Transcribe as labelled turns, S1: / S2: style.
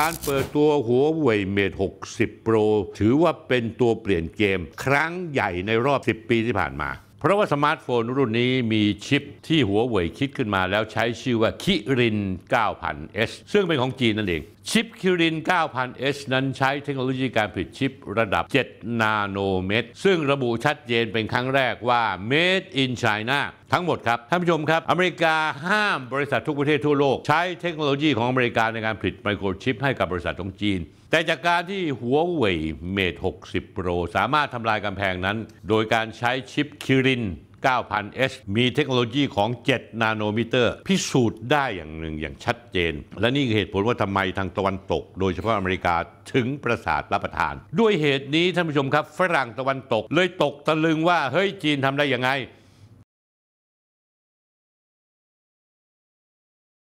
S1: การเปิดตัวหัวเว่ยเมท60 Pro ถือว่าเป็นตัวเปลี่ยนเกมครั้งใหญ่ในรอบ 10 ปีที่ผ่านมา เพราะว่าสมาร์ทโฟนรุ่นนี้มีชิปที่หัวเว่ยคิดขึ้นมาแล้วใช้ชื่อว่าคิริน 9000S ซึ่งเป็นของจีนนั่นเอง ชิปคิริน 9000S นั้นใช้เทคโนโลยีการผลิตชิประดับ 7 นาโนเมตร ซึ่งระบุชัดเจนเป็นครั้งแรกว่า Made in China ทั้งหมดครับท่านผู้ชมครับ อเมริกาห้ามบริษัททุกประเทศทั่วโลก ใช้เทคโนโลยีของอเมริกาในการผลิตไมโครชิปให้กับบริษัทของจีน แต่จากการที่หัวเว่ยเมท60 Pro สามารถทำลายกำแพงนั้น โดยการใช้ชิปคิริน9 0 0 0 s มีเทคโนโลยีของ 7 นาโนมิเตอร์ พิสูจน์ได้อย่างหนึ่งอย่างชัดเจน และนี่คือเหตุผลว่าทำไมทางตะวันตก โดยเฉพาะอเมริกาถึงประสาทรับประทาน ด้วยเหตุนี้ท่านผู้ชมครับฝรั่งตะวันตก เลยตกตะลึงว่าเฮ้ยจีนทำได้ยังไง